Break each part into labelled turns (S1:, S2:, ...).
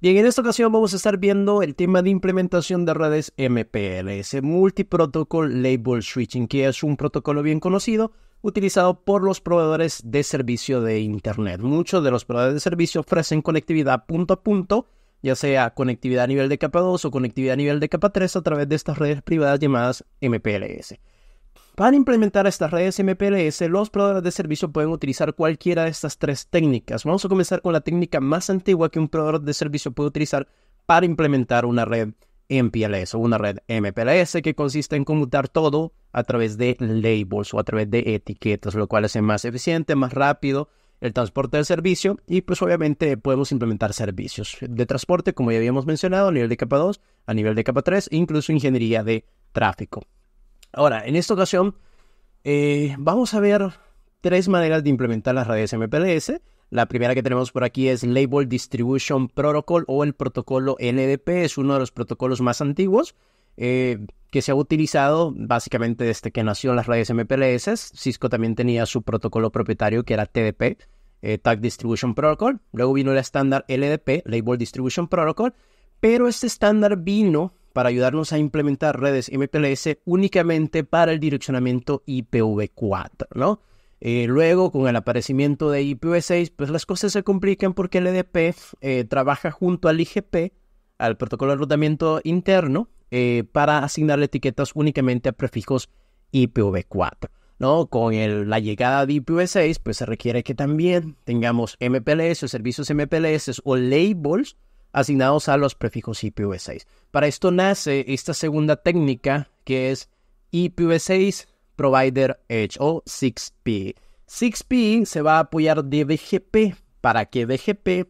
S1: Bien, en esta ocasión vamos a estar viendo el tema de implementación de redes MPLS, Multiprotocol Label Switching, que es un protocolo bien conocido utilizado por los proveedores de servicio de Internet. Muchos de los proveedores de servicio ofrecen conectividad punto a punto ya sea conectividad a nivel de capa 2 o conectividad a nivel de capa 3 a través de estas redes privadas llamadas MPLS. Para implementar estas redes MPLS, los proveedores de servicio pueden utilizar cualquiera de estas tres técnicas. Vamos a comenzar con la técnica más antigua que un proveedor de servicio puede utilizar para implementar una red MPLS o una red MPLS que consiste en conmutar todo a través de labels o a través de etiquetas, lo cual es más eficiente, más rápido el transporte del servicio y pues obviamente podemos implementar servicios de transporte, como ya habíamos mencionado, a nivel de capa 2, a nivel de capa 3, incluso ingeniería de tráfico. Ahora, en esta ocasión, eh, vamos a ver tres maneras de implementar las redes MPLS. La primera que tenemos por aquí es Label Distribution Protocol o el protocolo NDP, es uno de los protocolos más antiguos. Eh, que se ha utilizado básicamente desde que nació las redes MPLS. Cisco también tenía su protocolo propietario que era TDP, eh, Tag Distribution Protocol. Luego vino el estándar LDP, Label Distribution Protocol. Pero este estándar vino para ayudarnos a implementar redes MPLS únicamente para el direccionamiento IPv4, ¿no? Eh, luego, con el aparecimiento de IPv6, pues las cosas se complican porque el trabaja junto al IGP, al protocolo de rutamiento interno, eh, para asignarle etiquetas únicamente a prefijos IPv4. ¿no? Con la llegada de IPv6, pues se requiere que también tengamos MPLS o servicios MPLS o labels asignados a los prefijos IPv6. Para esto nace esta segunda técnica que es IPv6 Provider Edge o 6P. 6P se va a apoyar de BGP para que BGP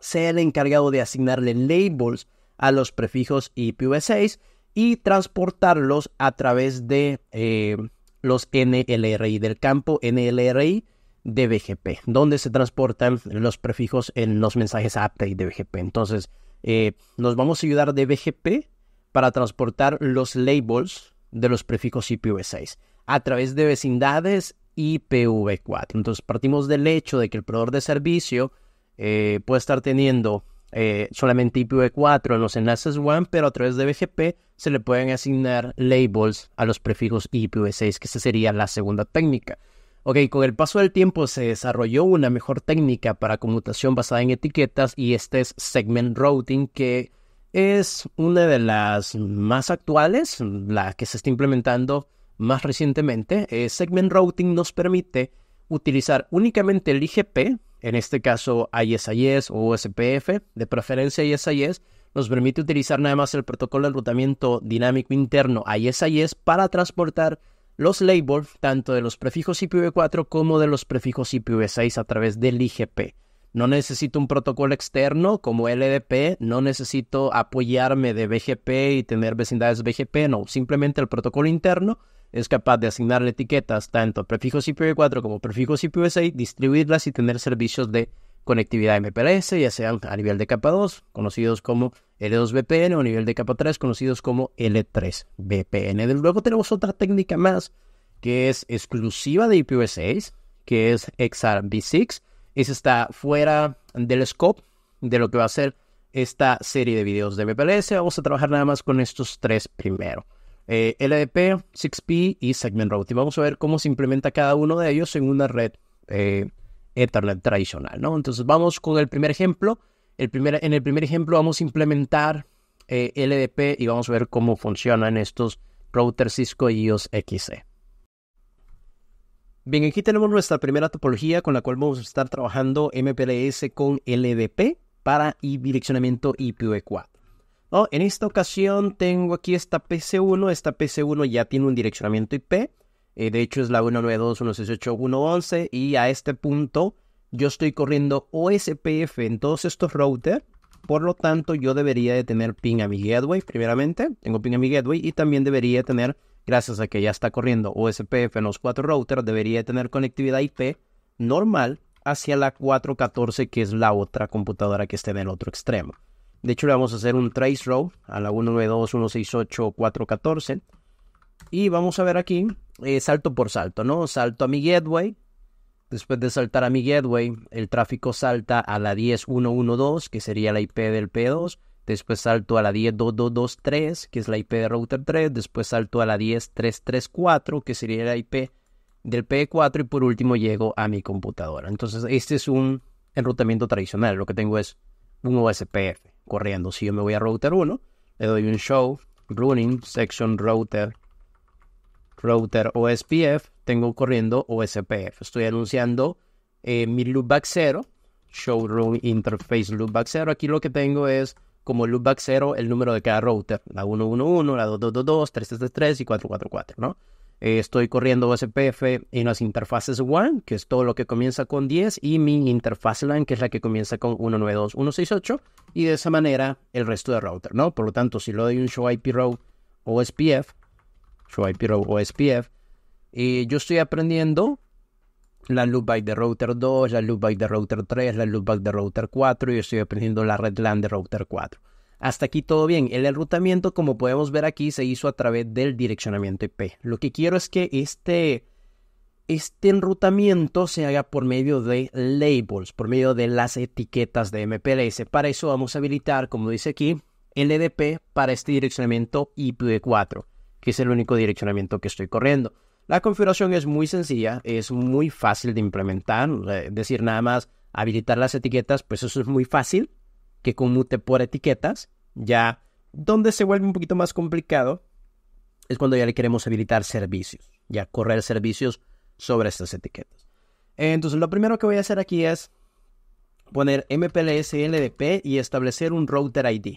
S1: sea el encargado de asignarle labels a los prefijos IPv6 e y transportarlos a través de eh, los NLRI del campo NLRI de BGP, donde se transportan los prefijos en los mensajes update de BGP. Entonces, eh, nos vamos a ayudar de BGP para transportar los labels de los prefijos IPv6 e a través de vecindades IPv4. Entonces, partimos del hecho de que el proveedor de servicio eh, puede estar teniendo eh, solamente IPv4 en los enlaces WAN, pero a través de BGP se le pueden asignar labels a los prefijos IPv6, que esa sería la segunda técnica. Ok, con el paso del tiempo se desarrolló una mejor técnica para conmutación basada en etiquetas y este es segment routing, que es una de las más actuales, la que se está implementando más recientemente. Eh, segment routing nos permite utilizar únicamente el IGP, en este caso ISIS o USPF, de preferencia ISIS, nos permite utilizar nada más el protocolo de enrutamiento dinámico interno ISIS para transportar los labels tanto de los prefijos IPv4 como de los prefijos IPv6 a través del IGP. No necesito un protocolo externo como LDP, no necesito apoyarme de BGP y tener vecindades BGP, no, simplemente el protocolo interno es capaz de asignarle etiquetas tanto a prefijos IPv4 como prefijos IPv6, distribuirlas y tener servicios de conectividad MPLS, ya sean a nivel de capa 2, conocidos como L2VPN, o a nivel de capa 3, conocidos como L3VPN. Luego tenemos otra técnica más que es exclusiva de IPv6, que es XRv6. Esa está fuera del scope de lo que va a ser esta serie de videos de MPLS. Vamos a trabajar nada más con estos tres primero. Eh, LDP, 6P y Segment Route. vamos a ver cómo se implementa cada uno de ellos en una red eh, Ethernet tradicional, ¿no? Entonces vamos con el primer ejemplo. El primer, en el primer ejemplo vamos a implementar eh, LDP y vamos a ver cómo funcionan estos routers Cisco IOS XC. Bien, aquí tenemos nuestra primera topología con la cual vamos a estar trabajando MPLS con LDP para direccionamiento IPv4. Oh, en esta ocasión tengo aquí esta PC1. Esta PC1 ya tiene un direccionamiento IP. Eh, de hecho, es la 192.168.1.11. Y a este punto, yo estoy corriendo OSPF en todos estos routers. Por lo tanto, yo debería de tener ping a mi gateway, primeramente. Tengo ping a mi gateway y también debería tener, gracias a que ya está corriendo OSPF en los cuatro routers, debería de tener conectividad IP normal hacia la 414, que es la otra computadora que está en el otro extremo. De hecho, le vamos a hacer un trace row a la 192.168.414. Y vamos a ver aquí, eh, salto por salto, ¿no? Salto a mi gateway. Después de saltar a mi gateway, el tráfico salta a la 10.112, que sería la IP del P2. Después salto a la 10.2.2.3, que es la IP de router 3. Después salto a la 10.334, que sería la IP del P4. Y por último llego a mi computadora. Entonces, este es un enrutamiento tradicional. Lo que tengo es un OSPF corriendo. Si yo me voy a router 1, le doy un show running section router router OSPF, tengo corriendo OSPF. Estoy anunciando eh, mi loopback 0, run interface loopback 0. Aquí lo que tengo es como loopback 0 el número de cada router, la 111, la 222, 333 y 444, ¿no? Eh, estoy corriendo OSPF en las interfaces 1, que es todo lo que comienza con 10, y mi interfaz LAN, que es la que comienza con 192.168, y de esa manera el resto de router, ¿no? Por lo tanto, si lo doy un show IP row OSPF, show IP row OSPF, eh, yo estoy aprendiendo la loopback de router 2, la loopback de router 3, la loopback de router 4, y estoy aprendiendo la red LAN de router 4. Hasta aquí todo bien. El enrutamiento, como podemos ver aquí, se hizo a través del direccionamiento IP. Lo que quiero es que este, este enrutamiento se haga por medio de labels, por medio de las etiquetas de MPLS. Para eso vamos a habilitar, como dice aquí, LDP para este direccionamiento IPv4, que es el único direccionamiento que estoy corriendo. La configuración es muy sencilla, es muy fácil de implementar, es eh, decir, nada más habilitar las etiquetas, pues eso es muy fácil que conmute por etiquetas, ya donde se vuelve un poquito más complicado es cuando ya le queremos habilitar servicios, ya correr servicios sobre estas etiquetas. Entonces, lo primero que voy a hacer aquí es poner MPLS LDP y establecer un router ID.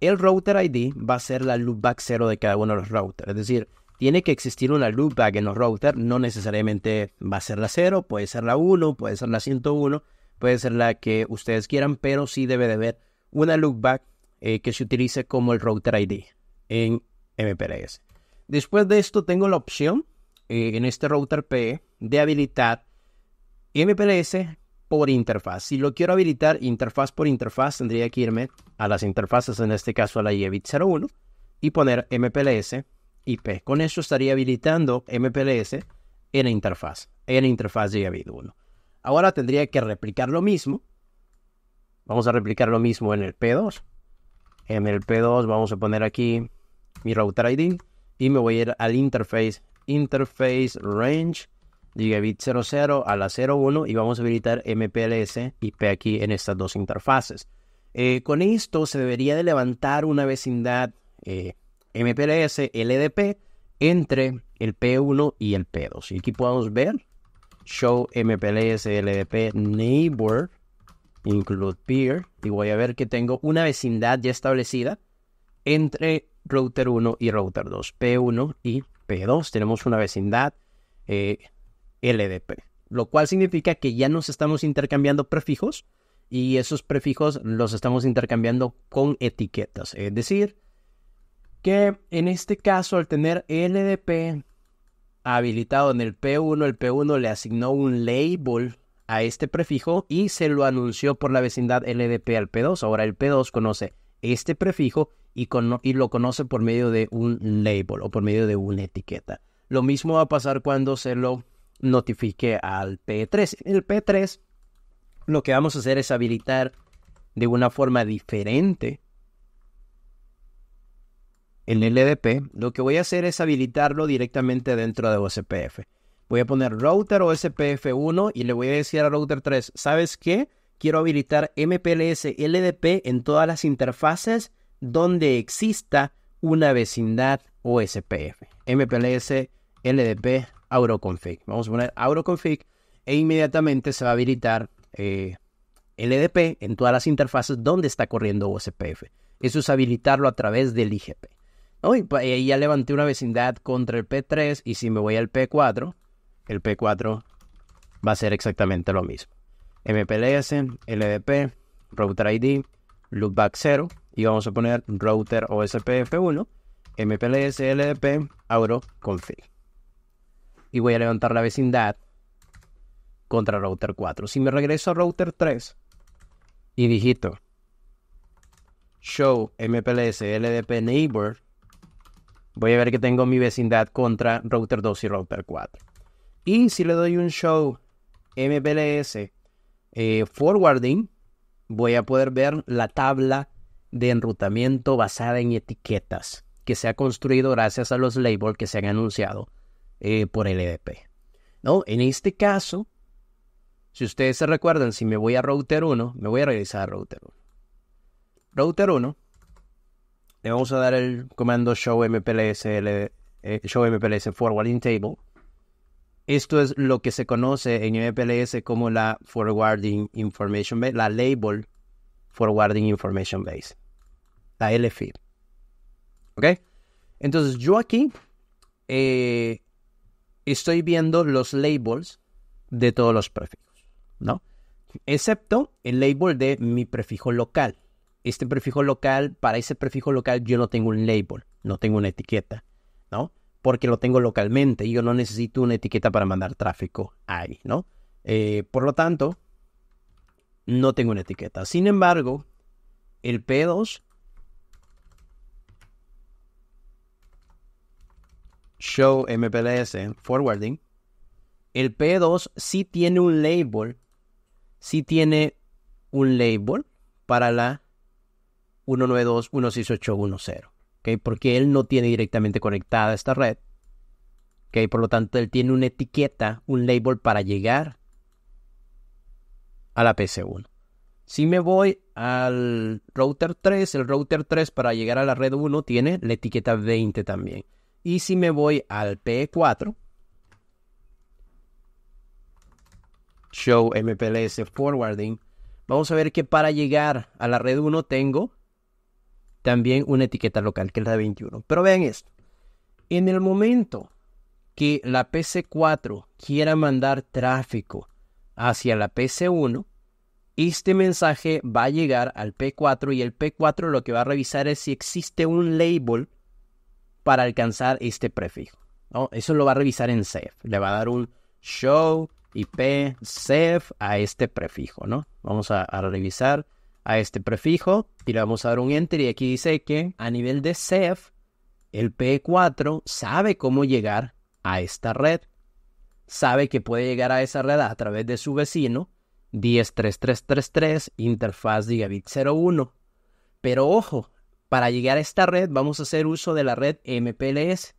S1: El router ID va a ser la loopback 0 de cada uno de los routers. Es decir, tiene que existir una loopback en los routers. No necesariamente va a ser la 0, puede ser la 1, puede ser la 101 puede ser la que ustedes quieran, pero sí debe de haber una look back eh, que se utilice como el router ID en MPLS. Después de esto tengo la opción eh, en este router P de habilitar MPLS por interfaz. Si lo quiero habilitar interfaz por interfaz, tendría que irme a las interfaces, en este caso a la IEBIT01, y poner MPLS IP. Con eso estaría habilitando MPLS en la interfaz, en la interfaz de 01 1 Ahora tendría que replicar lo mismo. Vamos a replicar lo mismo en el P2. En el P2 vamos a poner aquí mi router ID y me voy a ir al interface, interface range, gigabit 00 a la 01 y vamos a habilitar MPLS P aquí en estas dos interfaces. Eh, con esto se debería de levantar una vecindad eh, MPLS LDP entre el P1 y el P2. Y aquí podemos ver Show, MPLS, LDP, Neighbor, Include Peer. Y voy a ver que tengo una vecindad ya establecida entre router 1 y router 2. P1 y P2. Tenemos una vecindad eh, LDP. Lo cual significa que ya nos estamos intercambiando prefijos y esos prefijos los estamos intercambiando con etiquetas. Es decir, que en este caso al tener LDP habilitado en el P1, el P1 le asignó un label a este prefijo y se lo anunció por la vecindad LDP al P2. Ahora el P2 conoce este prefijo y, y, lo conoce por medio de un label o por medio de una etiqueta. Lo mismo va a pasar cuando se lo notifique al P3. En el P3 lo que vamos a hacer es habilitar de una forma diferente el LDP, e lo que voy a hacer es habilitarlo directamente dentro de OSPF. Voy a poner router OSPF1 y le voy a decir a router 3, ¿sabes qué? Quiero habilitar MPLS LDP en todas las interfaces donde exista una vecindad OSPF. MPLS LDP autoconfig. Vamos a poner autoconfig e inmediatamente se va a habilitar eh, LDP en todas las interfaces donde está corriendo OSPF. Eso es habilitarlo a través del IGP. Uy, pues, ahí ya levanté una vecindad contra el P3 y si me voy al P4, el P4 va a ser exactamente lo mismo. MPLS, LDP, Router ID, Loopback 0 y vamos a poner Router OSPF1, MPLS, LDP, Auro Config. Y voy a levantar la vecindad contra Router 4. Si me regreso a Router 3 y digito show MPLS LDP neighbor voy a ver que tengo mi vecindad contra router 2 y router 4. Y si le doy un show MPLS eh, forwarding, voy a poder ver la tabla de enrutamiento basada en etiquetas que se ha construido gracias a los labels que se han anunciado eh, por el EDP. ¿No? En este caso, si ustedes se recuerdan, si me voy a router 1, me voy a regresar router 1. Router 1 le vamos a dar el comando show MPLS, eh, show MPLS forwarding table. Esto es lo que se conoce en MPLS como la forwarding information base, la label forwarding information base, la LFI. ¿Ok? Entonces yo aquí eh, estoy viendo los labels de todos los prefijos, ¿no? Excepto el label de mi prefijo local este prefijo local, para ese prefijo local yo no tengo un label, no tengo una etiqueta, ¿no? Porque lo tengo localmente y yo no necesito una etiqueta para mandar tráfico ahí, ¿no? Eh, por lo tanto, no tengo una etiqueta. Sin embargo, el P2 show MPLS forwarding, el P2 sí tiene un label, sí tiene un label para la 192.168.10. ¿okay? Porque él no tiene directamente conectada esta red. ¿okay? Por lo tanto, él tiene una etiqueta, un label para llegar a la PC1. Si me voy al router 3, el router 3 para llegar a la red 1 tiene la etiqueta 20 también. Y si me voy al P4, Show MPLS Forwarding, vamos a ver que para llegar a la red 1 tengo también una etiqueta local, que es la 21. Pero vean esto. En el momento que la PC4 quiera mandar tráfico hacia la PC1, este mensaje va a llegar al P4 y el P4 lo que va a revisar es si existe un label para alcanzar este prefijo. Eso lo va a revisar en CEF Le va a dar un show IP CEF a este prefijo. ¿no? Vamos a revisar a este prefijo, y le vamos a dar un enter y aquí dice que a nivel de CEF, el P4 sabe cómo llegar a esta red, sabe que puede llegar a esa red a través de su vecino 103333 interfaz gigabit 01. Pero ojo, para llegar a esta red vamos a hacer uso de la red MPLS,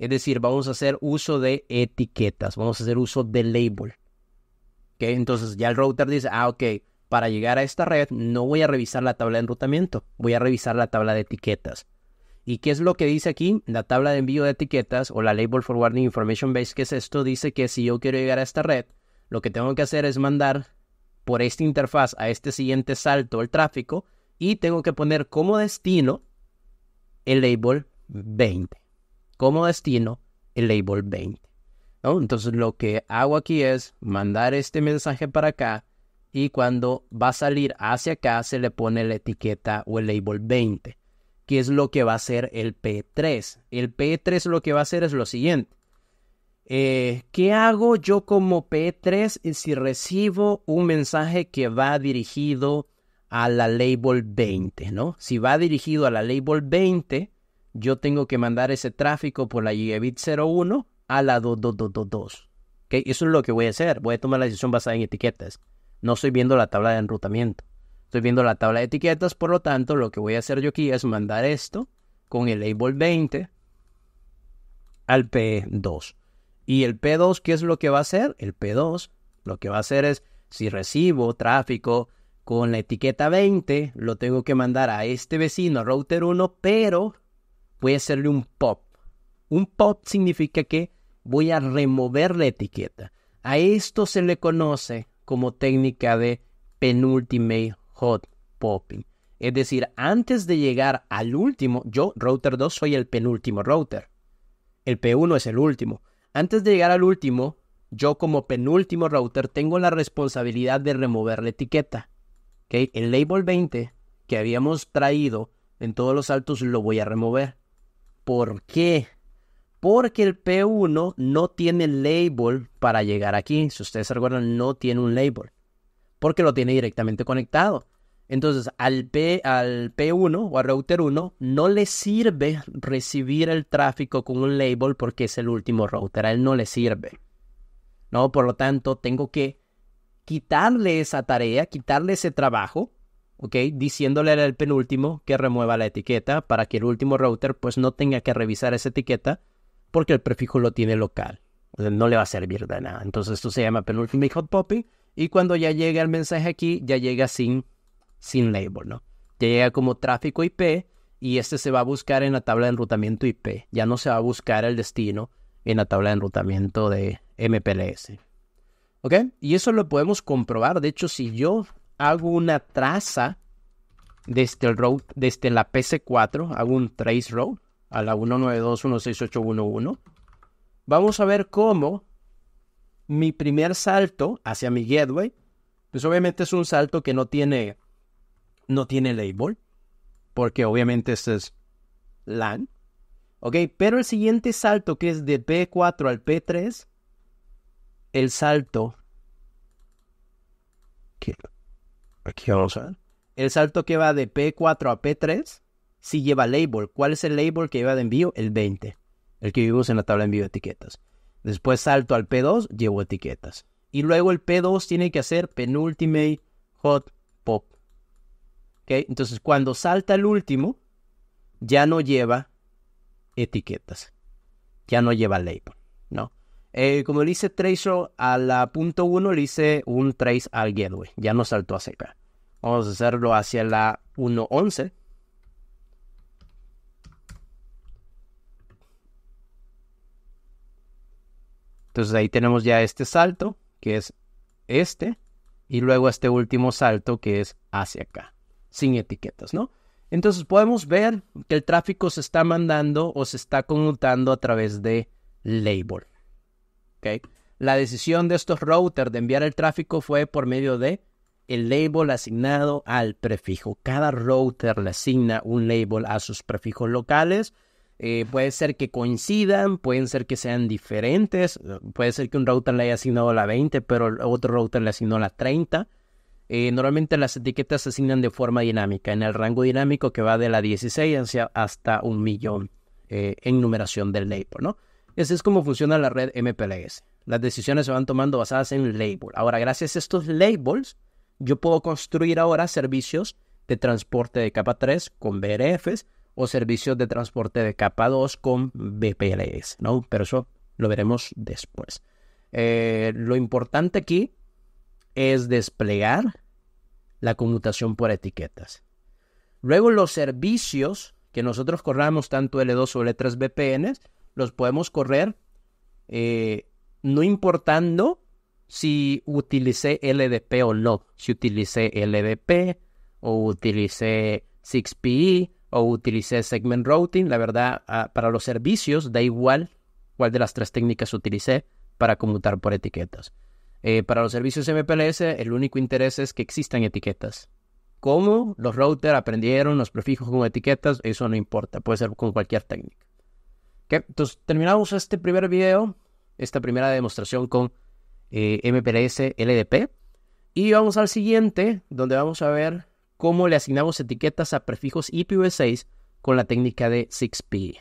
S1: es decir, vamos a hacer uso de etiquetas, vamos a hacer uso de label. que Entonces ya el router dice, ah, ok, para llegar a esta red no voy a revisar la tabla de enrutamiento, voy a revisar la tabla de etiquetas. ¿Y qué es lo que dice aquí? La tabla de envío de etiquetas o la Label Forwarding Information Base, que es esto, dice que si yo quiero llegar a esta red, lo que tengo que hacer es mandar por esta interfaz a este siguiente salto el tráfico y tengo que poner como destino el label 20. Como destino el label 20. Entonces lo que hago aquí es mandar este mensaje para acá y cuando va a salir hacia acá se le pone la etiqueta o el label 20, que es lo que va a hacer el P3. El P3 lo que va a hacer es lo siguiente. Eh, ¿Qué hago yo como P3 si recibo un mensaje que va dirigido a la label 20? ¿no? Si va dirigido a la label 20, yo tengo que mandar ese tráfico por la gigabit 01 a la 2222. Eso es lo que voy a hacer. Voy a tomar la decisión basada en etiquetas. No estoy viendo la tabla de enrutamiento. Estoy viendo la tabla de etiquetas, por lo tanto, lo que voy a hacer yo aquí es mandar esto con el label 20 al P2. Y el P2, ¿qué es lo que va a hacer? El P2 lo que va a hacer es, si recibo tráfico con la etiqueta 20, lo tengo que mandar a este vecino, router 1, pero voy a hacerle un pop. Un pop significa que voy a remover la etiqueta. A esto se le conoce como técnica de penultimate hot popping. Es decir, antes de llegar al último, yo, router 2, soy el penúltimo router. El P1 es el último. Antes de llegar al último, yo como penúltimo router tengo la responsabilidad de remover la etiqueta. que El label 20 que habíamos traído en todos los saltos lo voy a remover. ¿Por qué? porque el P1 no tiene label para llegar aquí. Si ustedes se recuerdan, no tiene un label, porque lo tiene directamente conectado. Entonces, al, P, al P1 o al router 1 no le sirve recibir el tráfico con un label porque es el último router. A él no le sirve. ¿No? Por lo tanto, tengo que quitarle esa tarea, quitarle ese trabajo, ¿ok? Diciéndole al penúltimo que remueva la etiqueta para que el último router pues no tenga que revisar esa etiqueta porque el prefijo lo tiene local. no le va a servir de nada. Entonces esto se llama penultimate hot popping. Y cuando ya llega el mensaje aquí, ya llega sin, sin label, ¿no? Ya llega como tráfico IP y este se va a buscar en la tabla de enrutamiento IP. Ya no se va a buscar el destino en la tabla de enrutamiento de MPLS. ¿Ok? Y eso lo podemos comprobar. De hecho, si yo hago una traza desde, el route, desde la PC4, hago un trace route, a la 192.168.1.1, vamos a ver cómo mi primer salto hacia mi gateway, pues obviamente es un salto que no tiene, no tiene label, porque obviamente este es LAN, ¿ok? Pero el siguiente salto que es de P4 al P3, el salto aquí vamos a ver, el salto que va de P4 a P3 si lleva label. ¿Cuál es el label que lleva de envío? El 20, el que vimos en la tabla de envío de etiquetas. Después salto al P2, llevo etiquetas. Y luego el P2 tiene que hacer penultimate hot pop. ¿Okay? Entonces, cuando salta el último, ya no lleva etiquetas. Ya no lleva label, ¿no? Eh, como le hice trace a la punto 1, le hice un trace al gateway. Ya no saltó a acá. Vamos a hacerlo hacia la 1.11. Entonces ahí tenemos ya este salto, que es este, y luego este último salto que es hacia acá, sin etiquetas, ¿no? Entonces podemos ver que el tráfico se está mandando o se está conmutando a través de label. La decisión de estos routers de enviar el tráfico fue por medio de el label asignado al prefijo. Cada router le asigna un label a sus prefijos locales eh, puede ser que coincidan, pueden ser que sean diferentes, puede ser que un router le haya asignado la 20, pero otro router le asignó la 30. Eh, normalmente las etiquetas se asignan de forma dinámica, en el rango dinámico que va de la 16 hasta un millón eh, en numeración del label, ¿no? es como funciona la red MPLS. Las decisiones se van tomando basadas en label. Ahora, gracias a estos labels, yo puedo construir ahora servicios de transporte de capa 3 con BRFs, o servicios de transporte de capa 2 con BPLS, ¿no? Pero eso lo veremos después. Eh, lo importante aquí es desplegar la conmutación por etiquetas. Luego los servicios que nosotros corramos, tanto L2 o L3 VPNs, los podemos correr eh, no importando si utilicé LDP o no, si utilicé LDP o utilicé 6PE o utilicé segment routing. La verdad, ah, para los servicios da igual cuál de las tres técnicas utilicé para conmutar por etiquetas. Eh, para los servicios MPLS, el único interés es que existan etiquetas. ¿Cómo los routers aprendieron los prefijos con etiquetas? Eso no importa, puede ser con cualquier técnica. Entonces, terminamos este primer video, esta primera demostración con eh, MPLS LDP. Y vamos al siguiente, donde vamos a ver cómo le asignamos etiquetas a prefijos IPv6 e con la técnica de 6P.